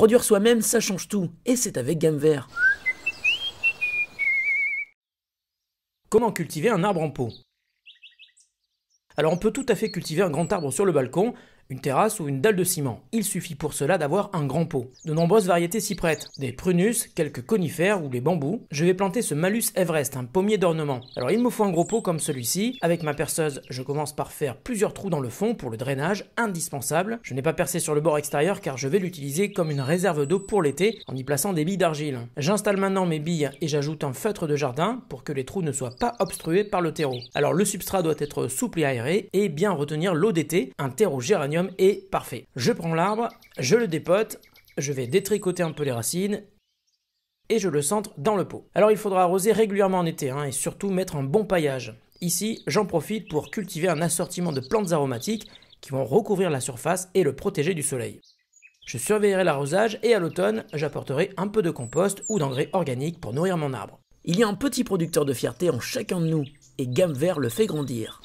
Produire soi-même, ça change tout, et c'est avec Gamme Vert. Comment cultiver un arbre en pot Alors on peut tout à fait cultiver un grand arbre sur le balcon, une terrasse ou une dalle de ciment. Il suffit pour cela d'avoir un grand pot. De nombreuses variétés s'y prêtent, des prunus, quelques conifères ou les bambous. Je vais planter ce malus Everest, un pommier d'ornement. Alors il me faut un gros pot comme celui-ci. Avec ma perceuse, je commence par faire plusieurs trous dans le fond pour le drainage, indispensable. Je n'ai pas percé sur le bord extérieur car je vais l'utiliser comme une réserve d'eau pour l'été en y plaçant des billes d'argile. J'installe maintenant mes billes et j'ajoute un feutre de jardin pour que les trous ne soient pas obstrués par le terreau. Alors le substrat doit être souple et aéré et bien retenir l'eau d'été. Un terreau géranium est parfait. Je prends l'arbre, je le dépote, je vais détricoter un peu les racines et je le centre dans le pot. Alors il faudra arroser régulièrement en été hein, et surtout mettre un bon paillage. Ici, j'en profite pour cultiver un assortiment de plantes aromatiques qui vont recouvrir la surface et le protéger du soleil. Je surveillerai l'arrosage et à l'automne, j'apporterai un peu de compost ou d'engrais organique pour nourrir mon arbre. Il y a un petit producteur de fierté en chacun de nous et Gamme Vert le fait grandir.